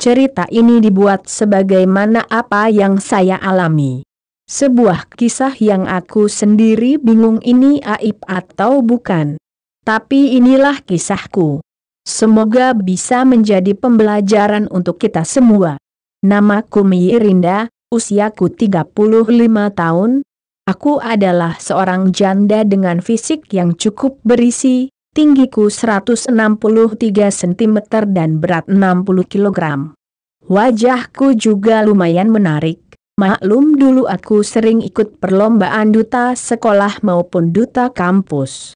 Cerita ini dibuat sebagaimana apa yang saya alami. Sebuah kisah yang aku sendiri bingung ini aib atau bukan. Tapi inilah kisahku. Semoga bisa menjadi pembelajaran untuk kita semua. Namaku Mirinda, usiaku 35 tahun. Aku adalah seorang janda dengan fisik yang cukup berisi, tinggiku 163 cm dan berat 60 kg. Wajahku juga lumayan menarik, maklum dulu aku sering ikut perlombaan duta sekolah maupun duta kampus.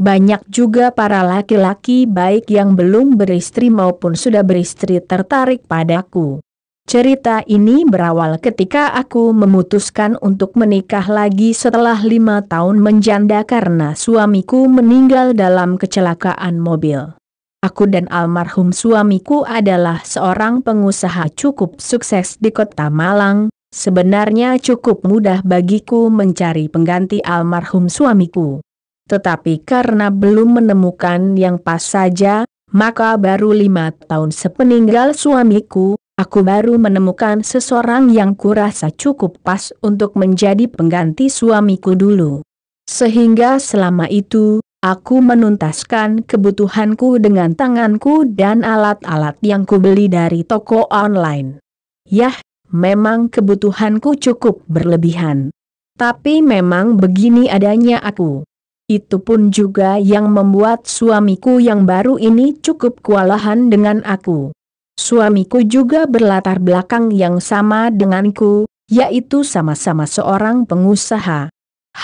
Banyak juga para laki-laki baik yang belum beristri maupun sudah beristri tertarik padaku. Cerita ini berawal ketika aku memutuskan untuk menikah lagi setelah lima tahun menjanda karena suamiku meninggal dalam kecelakaan mobil. Aku dan almarhum suamiku adalah seorang pengusaha cukup sukses di kota Malang, Sebenarnya cukup mudah bagiku mencari pengganti almarhum suamiku. Tetapi karena belum menemukan yang pas saja, maka baru lima tahun sepeninggal suamiku, Aku baru menemukan seseorang yang kurasa cukup pas untuk menjadi pengganti suamiku dulu. Sehingga selama itu, aku menuntaskan kebutuhanku dengan tanganku dan alat-alat yang kubeli dari toko online. Yah, memang kebutuhanku cukup berlebihan. Tapi memang begini adanya aku. Itu pun juga yang membuat suamiku yang baru ini cukup kewalahan dengan aku. Suamiku juga berlatar belakang yang sama denganku, yaitu sama-sama seorang pengusaha.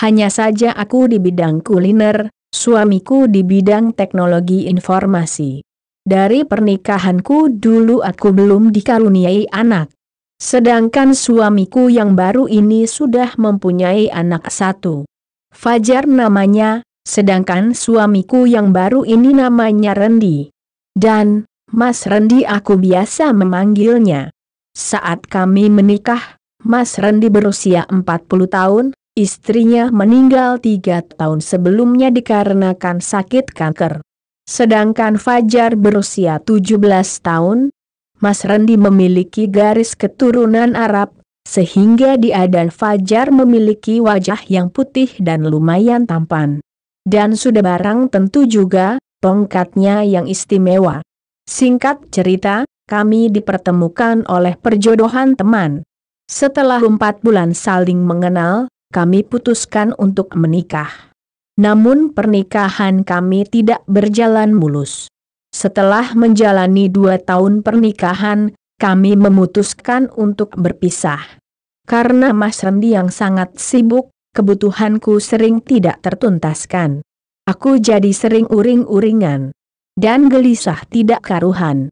Hanya saja aku di bidang kuliner, suamiku di bidang teknologi informasi. Dari pernikahanku dulu aku belum dikaruniai anak. Sedangkan suamiku yang baru ini sudah mempunyai anak satu. Fajar namanya, sedangkan suamiku yang baru ini namanya Rendi. Dan, Mas Rendi aku biasa memanggilnya. Saat kami menikah, Mas Rendi berusia 40 tahun, istrinya meninggal 3 tahun sebelumnya dikarenakan sakit kanker. Sedangkan Fajar berusia 17 tahun, Mas Rendi memiliki garis keturunan Arab, sehingga dia dan Fajar memiliki wajah yang putih dan lumayan tampan. Dan sudah barang tentu juga, tongkatnya yang istimewa. Singkat cerita, kami dipertemukan oleh perjodohan teman. Setelah empat bulan saling mengenal, kami putuskan untuk menikah. Namun pernikahan kami tidak berjalan mulus. Setelah menjalani dua tahun pernikahan, kami memutuskan untuk berpisah. Karena Mas Rendi yang sangat sibuk, kebutuhanku sering tidak tertuntaskan. Aku jadi sering uring-uringan dan gelisah tidak karuhan.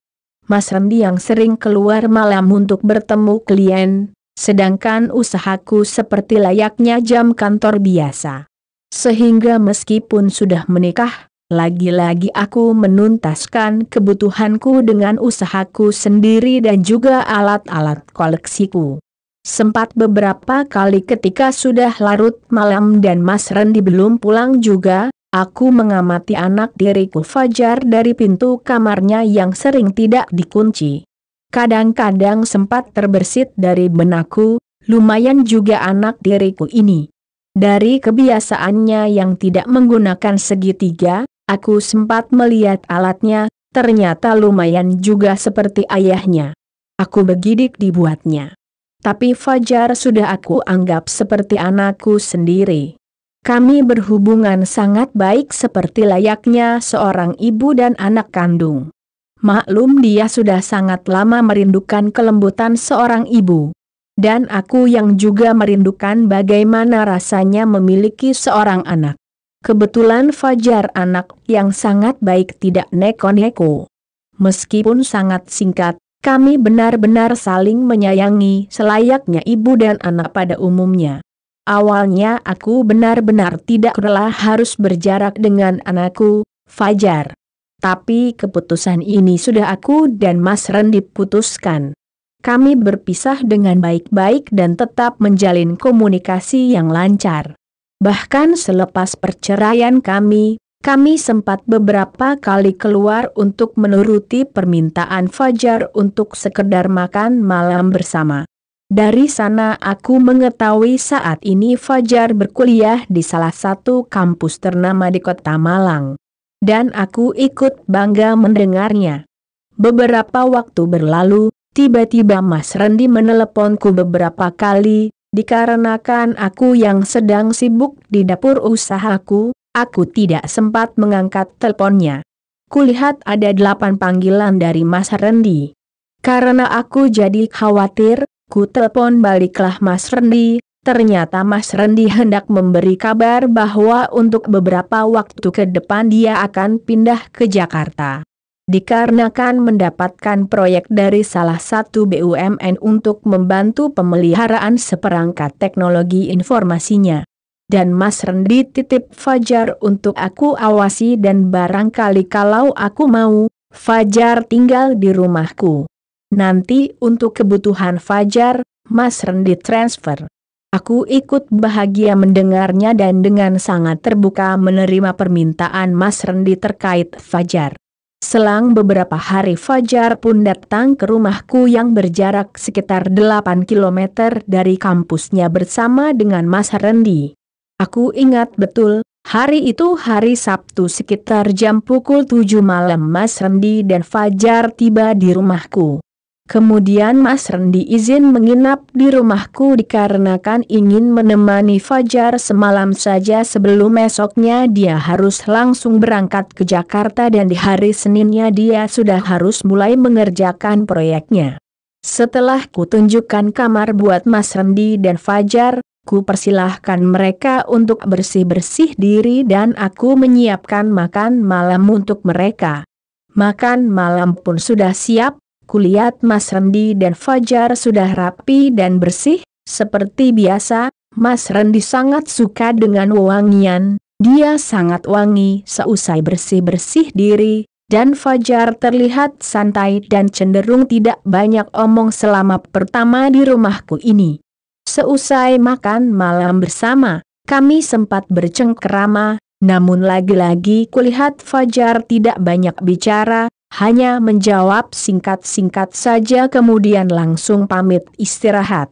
Mas Rendi yang sering keluar malam untuk bertemu klien, sedangkan usahaku seperti layaknya jam kantor biasa. Sehingga meskipun sudah menikah, lagi-lagi aku menuntaskan kebutuhanku dengan usahaku sendiri dan juga alat-alat koleksiku. Sempat beberapa kali ketika sudah larut malam dan Mas Rendi belum pulang juga, Aku mengamati anak diriku Fajar dari pintu kamarnya yang sering tidak dikunci. Kadang-kadang sempat terbersit dari benakku, lumayan juga anak diriku ini. Dari kebiasaannya yang tidak menggunakan segitiga, aku sempat melihat alatnya, ternyata lumayan juga seperti ayahnya. Aku begidik dibuatnya. Tapi Fajar sudah aku anggap seperti anakku sendiri. Kami berhubungan sangat baik seperti layaknya seorang ibu dan anak kandung. Maklum dia sudah sangat lama merindukan kelembutan seorang ibu. Dan aku yang juga merindukan bagaimana rasanya memiliki seorang anak. Kebetulan Fajar anak yang sangat baik tidak neko-neko. Meskipun sangat singkat, kami benar-benar saling menyayangi selayaknya ibu dan anak pada umumnya. Awalnya aku benar-benar tidak rela harus berjarak dengan anakku, Fajar. Tapi keputusan ini sudah aku dan Mas Rendi putuskan. Kami berpisah dengan baik-baik dan tetap menjalin komunikasi yang lancar. Bahkan selepas perceraian kami, kami sempat beberapa kali keluar untuk menuruti permintaan Fajar untuk sekedar makan malam bersama. Dari sana aku mengetahui saat ini Fajar berkuliah di salah satu kampus ternama di kota Malang. Dan aku ikut bangga mendengarnya. Beberapa waktu berlalu, tiba-tiba Mas Rendi meneleponku beberapa kali, dikarenakan aku yang sedang sibuk di dapur usahaku, aku tidak sempat mengangkat teleponnya. Kulihat ada delapan panggilan dari Mas Rendi. Karena aku jadi khawatir, Ku telepon baliklah Mas Rendi, ternyata Mas Rendi hendak memberi kabar bahwa untuk beberapa waktu ke depan dia akan pindah ke Jakarta. Dikarenakan mendapatkan proyek dari salah satu BUMN untuk membantu pemeliharaan seperangkat teknologi informasinya. Dan Mas Rendi titip Fajar untuk aku awasi dan barangkali kalau aku mau, Fajar tinggal di rumahku. Nanti untuk kebutuhan Fajar, Mas Rendi transfer. Aku ikut bahagia mendengarnya dan dengan sangat terbuka menerima permintaan Mas Rendi terkait Fajar. Selang beberapa hari Fajar pun datang ke rumahku yang berjarak sekitar 8 km dari kampusnya bersama dengan Mas Rendi. Aku ingat betul, hari itu hari Sabtu sekitar jam pukul 7 malam Mas Rendi dan Fajar tiba di rumahku. Kemudian Mas Rendi izin menginap di rumahku dikarenakan ingin menemani Fajar semalam saja sebelum esoknya dia harus langsung berangkat ke Jakarta dan di hari Seninnya dia sudah harus mulai mengerjakan proyeknya. Setelah kutunjukkan kamar buat Mas Rendi dan Fajar, ku persilahkan mereka untuk bersih-bersih diri dan aku menyiapkan makan malam untuk mereka. Makan malam pun sudah siap, Kulihat Mas Rendi dan Fajar sudah rapi dan bersih, seperti biasa, Mas Rendi sangat suka dengan wangian, dia sangat wangi seusai bersih-bersih diri, dan Fajar terlihat santai dan cenderung tidak banyak omong selama pertama di rumahku ini. Seusai makan malam bersama, kami sempat bercengkerama, namun lagi-lagi kulihat Fajar tidak banyak bicara, hanya menjawab singkat-singkat saja kemudian langsung pamit istirahat.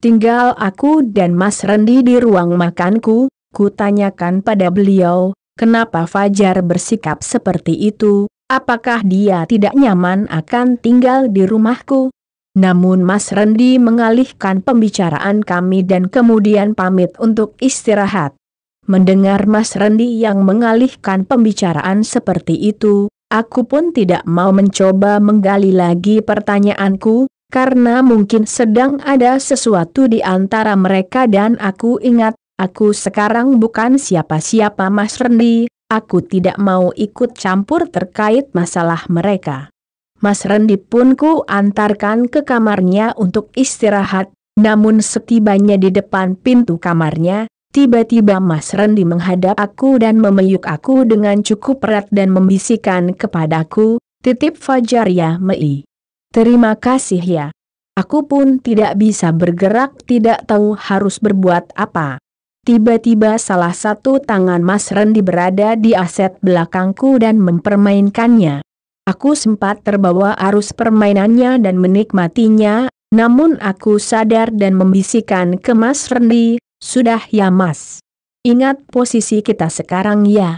Tinggal aku dan Mas Rendi di ruang makanku, Kutanyakan pada beliau, kenapa Fajar bersikap seperti itu, apakah dia tidak nyaman akan tinggal di rumahku? Namun Mas Rendi mengalihkan pembicaraan kami dan kemudian pamit untuk istirahat. Mendengar Mas Rendi yang mengalihkan pembicaraan seperti itu, Aku pun tidak mau mencoba menggali lagi pertanyaanku, karena mungkin sedang ada sesuatu di antara mereka dan aku ingat, aku sekarang bukan siapa-siapa Mas Rendi, aku tidak mau ikut campur terkait masalah mereka. Mas Rendi pun ku antarkan ke kamarnya untuk istirahat, namun setibanya di depan pintu kamarnya, Tiba-tiba Mas Rendi menghadap aku dan memeyuk aku dengan cukup erat dan membisikkan kepadaku, titip Fajar ya Mei. Terima kasih ya. Aku pun tidak bisa bergerak tidak tahu harus berbuat apa. Tiba-tiba salah satu tangan Mas Rendi berada di aset belakangku dan mempermainkannya. Aku sempat terbawa arus permainannya dan menikmatinya, namun aku sadar dan membisikkan ke Mas Rendi, sudah ya mas. Ingat posisi kita sekarang ya.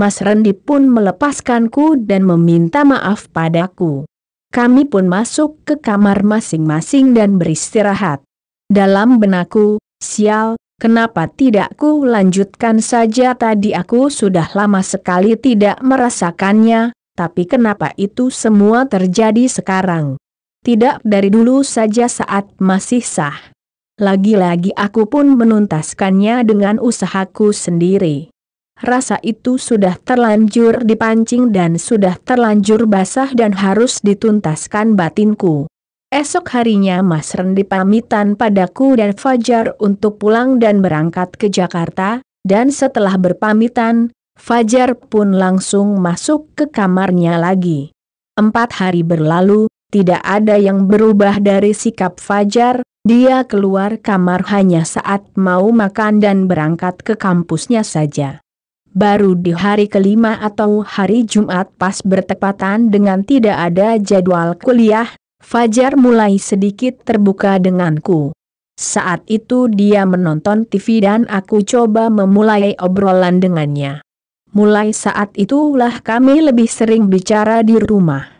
Mas Rendi pun melepaskanku dan meminta maaf padaku. Kami pun masuk ke kamar masing-masing dan beristirahat. Dalam benakku, sial, kenapa tidak ku lanjutkan saja tadi aku sudah lama sekali tidak merasakannya, tapi kenapa itu semua terjadi sekarang? Tidak dari dulu saja saat masih sah. Lagi-lagi aku pun menuntaskannya dengan usahaku sendiri. Rasa itu sudah terlanjur dipancing dan sudah terlanjur basah dan harus dituntaskan batinku. Esok harinya Mas Rendi pamitan padaku dan Fajar untuk pulang dan berangkat ke Jakarta, dan setelah berpamitan, Fajar pun langsung masuk ke kamarnya lagi. Empat hari berlalu, tidak ada yang berubah dari sikap Fajar, dia keluar kamar hanya saat mau makan dan berangkat ke kampusnya saja. Baru di hari kelima atau hari Jumat pas bertepatan dengan tidak ada jadwal kuliah, Fajar mulai sedikit terbuka denganku. Saat itu dia menonton TV dan aku coba memulai obrolan dengannya. Mulai saat itulah kami lebih sering bicara di rumah.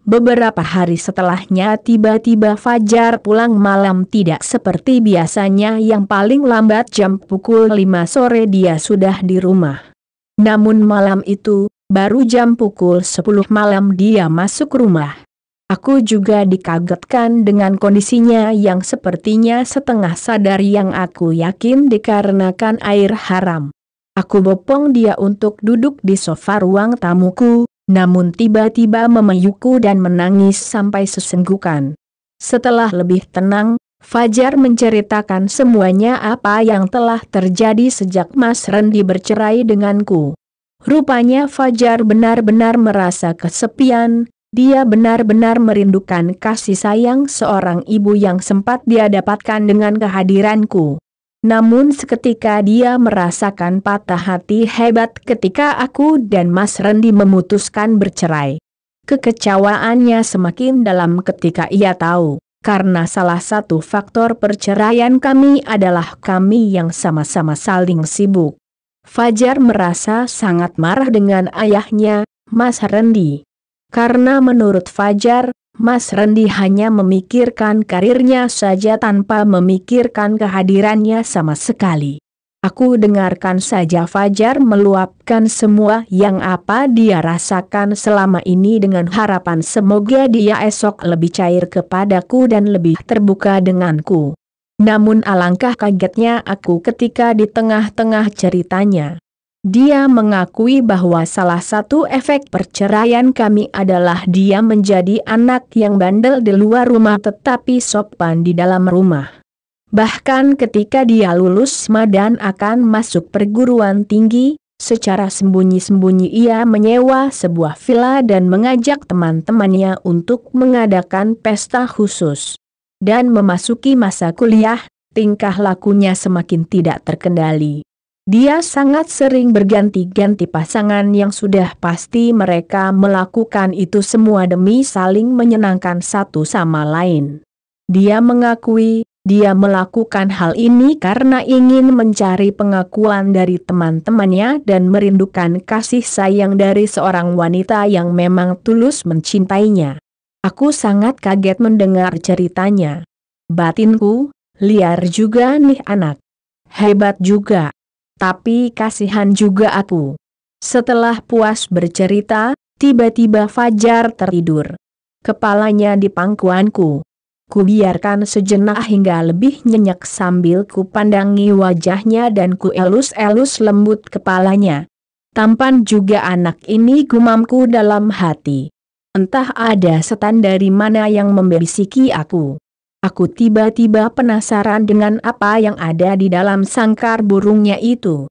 Beberapa hari setelahnya tiba-tiba Fajar pulang malam tidak seperti biasanya yang paling lambat jam pukul 5 sore dia sudah di rumah. Namun malam itu, baru jam pukul 10 malam dia masuk rumah. Aku juga dikagetkan dengan kondisinya yang sepertinya setengah sadar yang aku yakin dikarenakan air haram. Aku bopong dia untuk duduk di sofa ruang tamuku, namun tiba-tiba memeyuku dan menangis sampai sesenggukan. Setelah lebih tenang, Fajar menceritakan semuanya apa yang telah terjadi sejak Mas Rendi bercerai denganku. Rupanya Fajar benar-benar merasa kesepian, dia benar-benar merindukan kasih sayang seorang ibu yang sempat dia dapatkan dengan kehadiranku. Namun seketika dia merasakan patah hati hebat ketika aku dan Mas Rendi memutuskan bercerai. Kekecewaannya semakin dalam ketika ia tahu, karena salah satu faktor perceraian kami adalah kami yang sama-sama saling sibuk. Fajar merasa sangat marah dengan ayahnya, Mas Rendi. Karena menurut Fajar, Mas Rendi hanya memikirkan karirnya saja tanpa memikirkan kehadirannya sama sekali. Aku dengarkan saja Fajar meluapkan semua yang apa dia rasakan selama ini dengan harapan semoga dia esok lebih cair kepadaku dan lebih terbuka denganku. Namun alangkah kagetnya aku ketika di tengah-tengah ceritanya, dia mengakui bahwa salah satu efek perceraian kami adalah dia menjadi anak yang bandel di luar rumah tetapi sopan di dalam rumah. Bahkan ketika dia lulus madan akan masuk perguruan tinggi, secara sembunyi-sembunyi ia menyewa sebuah villa dan mengajak teman-temannya untuk mengadakan pesta khusus. Dan memasuki masa kuliah, tingkah lakunya semakin tidak terkendali. Dia sangat sering berganti-ganti pasangan yang sudah pasti mereka melakukan itu semua demi saling menyenangkan satu sama lain. Dia mengakui, dia melakukan hal ini karena ingin mencari pengakuan dari teman-temannya dan merindukan kasih sayang dari seorang wanita yang memang tulus mencintainya. Aku sangat kaget mendengar ceritanya. Batinku, liar juga nih anak. Hebat juga tapi kasihan juga aku. Setelah puas bercerita, tiba-tiba Fajar tertidur. Kepalanya di pangkuanku. Kubiarkan sejenak hingga lebih nyenyak sambil kupandangi wajahnya dan ku elus-elus lembut kepalanya. Tampan juga anak ini gumamku dalam hati. Entah ada setan dari mana yang membisiki aku. Aku tiba-tiba penasaran dengan apa yang ada di dalam sangkar burungnya itu.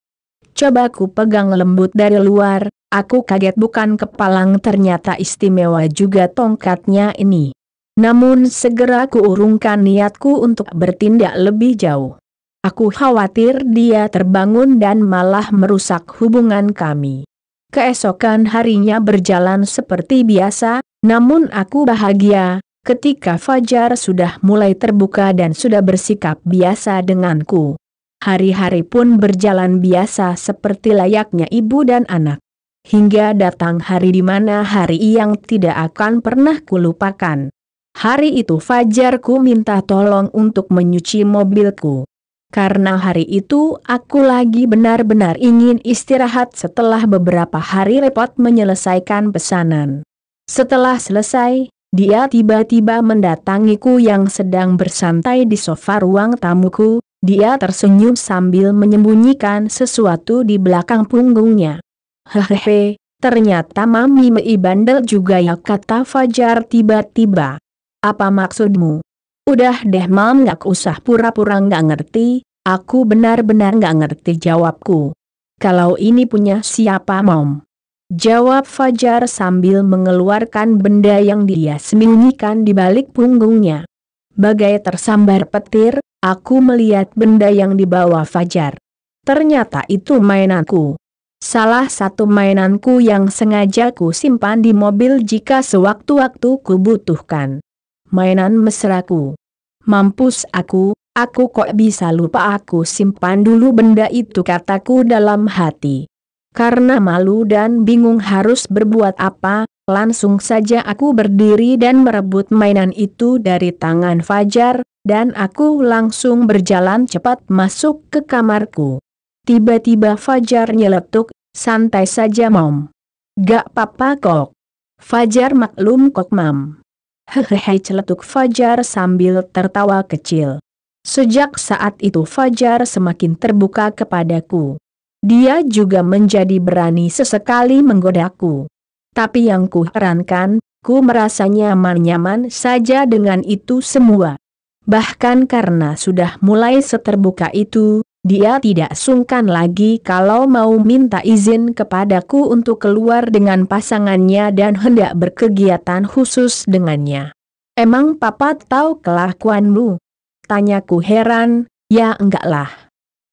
Coba aku pegang lembut dari luar, aku kaget bukan kepalang ternyata istimewa juga tongkatnya ini. Namun segera ku urungkan niatku untuk bertindak lebih jauh. Aku khawatir dia terbangun dan malah merusak hubungan kami. Keesokan harinya berjalan seperti biasa, namun aku bahagia, ketika Fajar sudah mulai terbuka dan sudah bersikap biasa denganku. Hari-hari pun berjalan biasa seperti layaknya ibu dan anak. Hingga datang hari di mana hari yang tidak akan pernah kulupakan. Hari itu Fajarku minta tolong untuk menyuci mobilku. Karena hari itu aku lagi benar-benar ingin istirahat setelah beberapa hari repot menyelesaikan pesanan. Setelah selesai, dia tiba-tiba mendatangiku yang sedang bersantai di sofa ruang tamuku, dia tersenyum sambil menyembunyikan sesuatu di belakang punggungnya. Hehehe, ternyata Mami Mei bandel juga ya kata Fajar tiba-tiba. Apa maksudmu? Udah deh Mam gak usah pura-pura gak ngerti, aku benar-benar gak ngerti jawabku. Kalau ini punya siapa Mom? Jawab Fajar sambil mengeluarkan benda yang dia sembunyikan di balik punggungnya. Bagai tersambar petir, aku melihat benda yang dibawa Fajar. Ternyata itu mainanku. Salah satu mainanku yang sengaja ku simpan di mobil jika sewaktu-waktu ku butuhkan. Mainan mesraku. Mampus aku, aku kok bisa lupa aku simpan dulu benda itu kataku dalam hati. Karena malu dan bingung harus berbuat apa, langsung saja aku berdiri dan merebut mainan itu dari tangan Fajar, dan aku langsung berjalan cepat masuk ke kamarku. Tiba-tiba Fajar nyeletuk, santai saja mom. Gak papa kok. Fajar maklum kok mam. Hehehe celetuk Fajar sambil tertawa kecil. Sejak saat itu Fajar semakin terbuka kepadaku. Dia juga menjadi berani sesekali menggodaku. Tapi yang kuherankan, ku merasa nyaman-nyaman saja dengan itu semua. Bahkan karena sudah mulai seterbuka itu, dia tidak sungkan lagi kalau mau minta izin kepadaku untuk keluar dengan pasangannya dan hendak berkegiatan khusus dengannya. Emang papa tahu kelakuanmu? Tanyaku heran, ya enggaklah.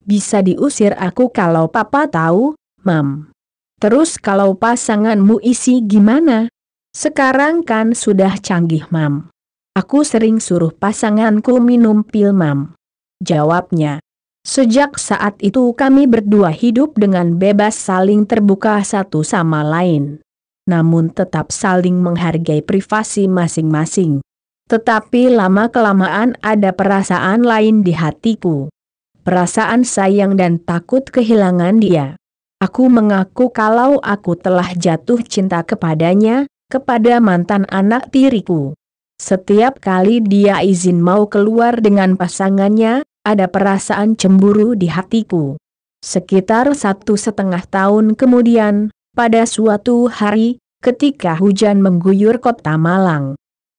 Bisa diusir aku kalau papa tahu, mam. Terus kalau pasanganmu isi gimana? Sekarang kan sudah canggih mam. Aku sering suruh pasanganku minum pil mam. Jawabnya. Sejak saat itu kami berdua hidup dengan bebas saling terbuka satu sama lain. Namun tetap saling menghargai privasi masing-masing. Tetapi lama-kelamaan ada perasaan lain di hatiku perasaan sayang dan takut kehilangan dia. Aku mengaku kalau aku telah jatuh cinta kepadanya, kepada mantan anak tiriku. Setiap kali dia izin mau keluar dengan pasangannya, ada perasaan cemburu di hatiku. Sekitar satu setengah tahun kemudian, pada suatu hari, ketika hujan mengguyur kota Malang,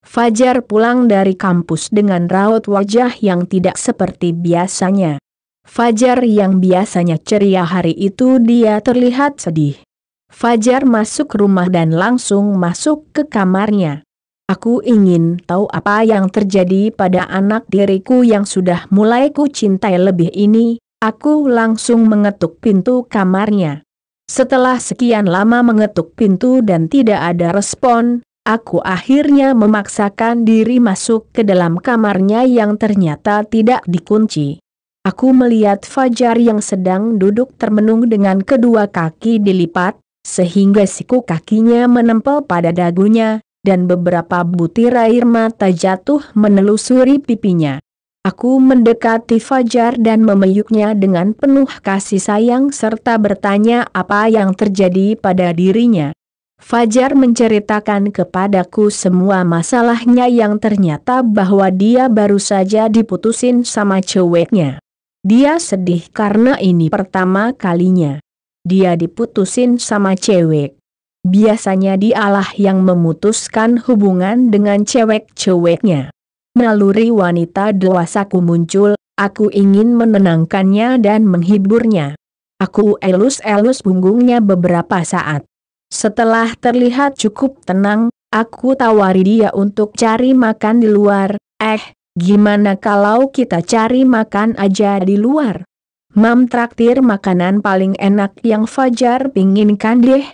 Fajar pulang dari kampus dengan raut wajah yang tidak seperti biasanya. Fajar yang biasanya ceria hari itu dia terlihat sedih. Fajar masuk rumah dan langsung masuk ke kamarnya. Aku ingin tahu apa yang terjadi pada anak diriku yang sudah mulai ku cintai lebih ini, aku langsung mengetuk pintu kamarnya. Setelah sekian lama mengetuk pintu dan tidak ada respon, aku akhirnya memaksakan diri masuk ke dalam kamarnya yang ternyata tidak dikunci. Aku melihat Fajar yang sedang duduk termenung dengan kedua kaki dilipat, sehingga siku kakinya menempel pada dagunya, dan beberapa butir air mata jatuh menelusuri pipinya. Aku mendekati Fajar dan memeyuknya dengan penuh kasih sayang serta bertanya apa yang terjadi pada dirinya. Fajar menceritakan kepadaku semua masalahnya yang ternyata bahwa dia baru saja diputusin sama ceweknya. Dia sedih karena ini pertama kalinya. Dia diputusin sama cewek. Biasanya dialah yang memutuskan hubungan dengan cewek-ceweknya. Naluri wanita dewasaku muncul, aku ingin menenangkannya dan menghiburnya. Aku elus-elus punggungnya beberapa saat. Setelah terlihat cukup tenang, aku tawari dia untuk cari makan di luar, eh, Gimana kalau kita cari makan aja di luar? Mam traktir makanan paling enak yang Fajar pinginkan deh.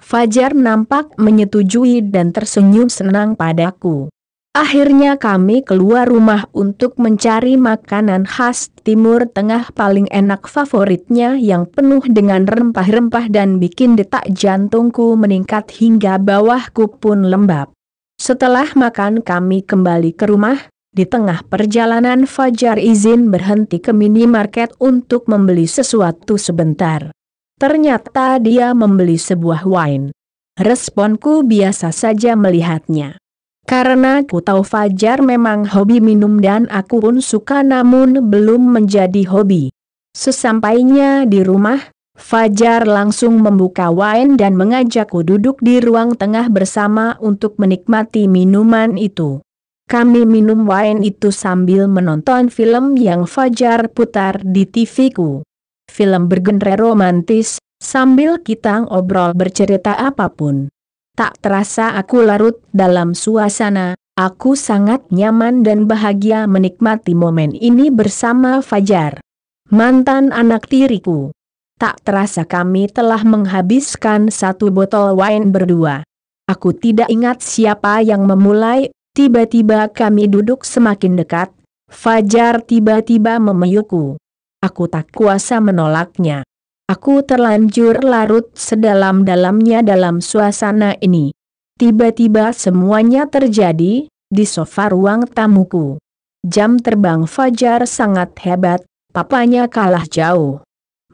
Fajar nampak menyetujui dan tersenyum senang padaku. Akhirnya kami keluar rumah untuk mencari makanan khas Timur Tengah paling enak favoritnya yang penuh dengan rempah-rempah dan bikin detak jantungku meningkat hingga bawahku pun lembab. Setelah makan kami kembali ke rumah, di tengah perjalanan Fajar izin berhenti ke minimarket untuk membeli sesuatu sebentar. Ternyata dia membeli sebuah wine. Responku biasa saja melihatnya. Karena ku tahu Fajar memang hobi minum dan aku pun suka namun belum menjadi hobi. Sesampainya di rumah, Fajar langsung membuka wine dan mengajakku duduk di ruang tengah bersama untuk menikmati minuman itu. Kami minum wine itu sambil menonton film yang Fajar putar di TV-ku. Film bergenre romantis, sambil kita ngobrol bercerita apapun. Tak terasa aku larut dalam suasana, aku sangat nyaman dan bahagia menikmati momen ini bersama Fajar. Mantan anak tiriku. Tak terasa kami telah menghabiskan satu botol wine berdua. Aku tidak ingat siapa yang memulai Tiba-tiba kami duduk semakin dekat, Fajar tiba-tiba memeyukku. Aku tak kuasa menolaknya. Aku terlanjur larut sedalam-dalamnya dalam suasana ini. Tiba-tiba semuanya terjadi, di sofa ruang tamuku. Jam terbang Fajar sangat hebat, papanya kalah jauh.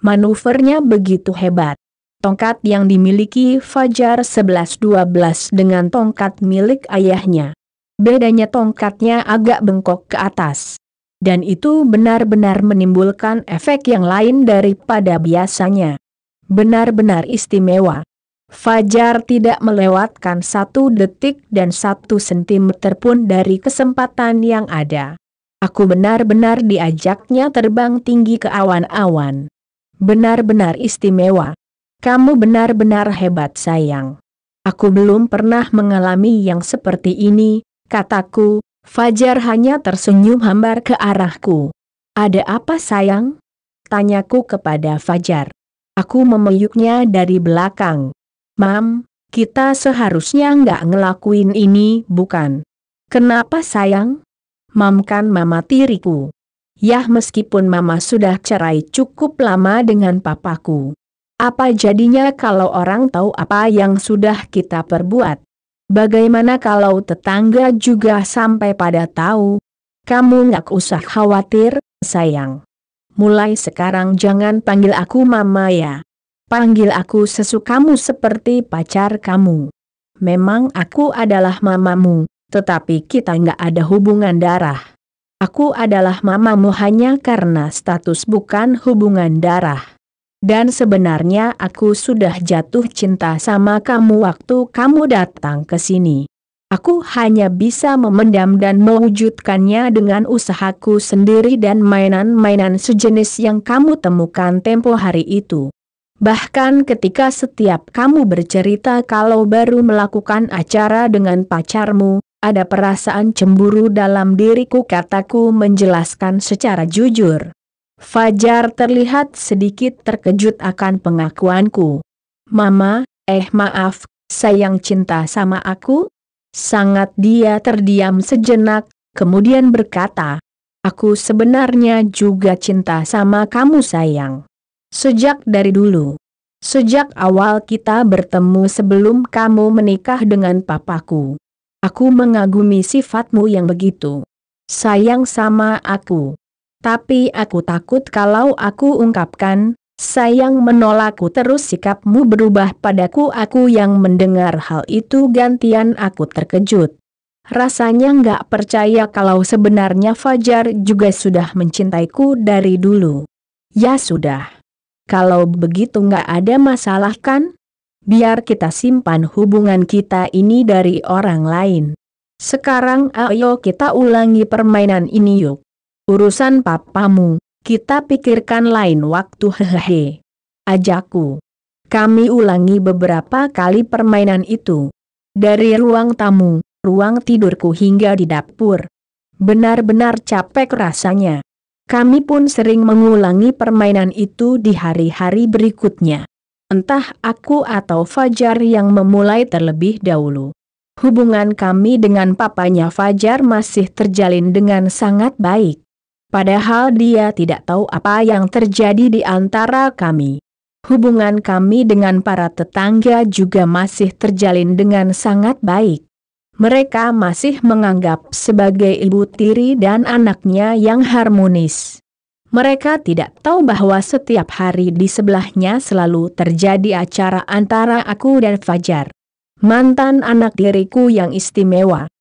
Manuvernya begitu hebat. Tongkat yang dimiliki Fajar 11-12 dengan tongkat milik ayahnya bedanya tongkatnya agak bengkok ke atas. Dan itu benar-benar menimbulkan efek yang lain daripada biasanya. Benar-benar istimewa. Fajar tidak melewatkan satu detik dan satu sentimeter pun dari kesempatan yang ada. Aku benar-benar diajaknya terbang tinggi ke awan-awan. Benar-benar istimewa. Kamu benar-benar hebat sayang. Aku belum pernah mengalami yang seperti ini, Kataku, Fajar hanya tersenyum hambar ke arahku. Ada apa sayang? Tanyaku kepada Fajar. Aku memeyuknya dari belakang. Mam, kita seharusnya nggak ngelakuin ini, bukan? Kenapa sayang? Mam kan mama tiriku. Yah meskipun mama sudah cerai cukup lama dengan papaku. Apa jadinya kalau orang tahu apa yang sudah kita perbuat? Bagaimana kalau tetangga juga sampai pada tahu? Kamu nggak usah khawatir, sayang. Mulai sekarang jangan panggil aku mama ya. Panggil aku sesukamu seperti pacar kamu. Memang aku adalah mamamu, tetapi kita nggak ada hubungan darah. Aku adalah mamamu hanya karena status bukan hubungan darah. Dan sebenarnya aku sudah jatuh cinta sama kamu waktu kamu datang ke sini. Aku hanya bisa memendam dan mewujudkannya dengan usahaku sendiri dan mainan-mainan sejenis yang kamu temukan tempo hari itu. Bahkan ketika setiap kamu bercerita kalau baru melakukan acara dengan pacarmu, ada perasaan cemburu dalam diriku kataku menjelaskan secara jujur. Fajar terlihat sedikit terkejut akan pengakuanku. Mama, eh maaf, sayang cinta sama aku? Sangat dia terdiam sejenak, kemudian berkata, Aku sebenarnya juga cinta sama kamu sayang. Sejak dari dulu. Sejak awal kita bertemu sebelum kamu menikah dengan papaku. Aku mengagumi sifatmu yang begitu. Sayang sama aku. Tapi aku takut kalau aku ungkapkan, sayang menolakku terus sikapmu berubah padaku aku yang mendengar hal itu gantian aku terkejut. Rasanya nggak percaya kalau sebenarnya Fajar juga sudah mencintaiku dari dulu. Ya sudah. Kalau begitu nggak ada masalah kan? Biar kita simpan hubungan kita ini dari orang lain. Sekarang ayo kita ulangi permainan ini yuk. Urusan papamu, kita pikirkan lain waktu hehehe. Ajakku. Kami ulangi beberapa kali permainan itu. Dari ruang tamu, ruang tidurku hingga di dapur. Benar-benar capek rasanya. Kami pun sering mengulangi permainan itu di hari-hari berikutnya. Entah aku atau Fajar yang memulai terlebih dahulu. Hubungan kami dengan papanya Fajar masih terjalin dengan sangat baik. Padahal dia tidak tahu apa yang terjadi di antara kami. Hubungan kami dengan para tetangga juga masih terjalin dengan sangat baik. Mereka masih menganggap sebagai ibu tiri dan anaknya yang harmonis. Mereka tidak tahu bahwa setiap hari di sebelahnya selalu terjadi acara antara aku dan Fajar. Mantan anak diriku yang istimewa.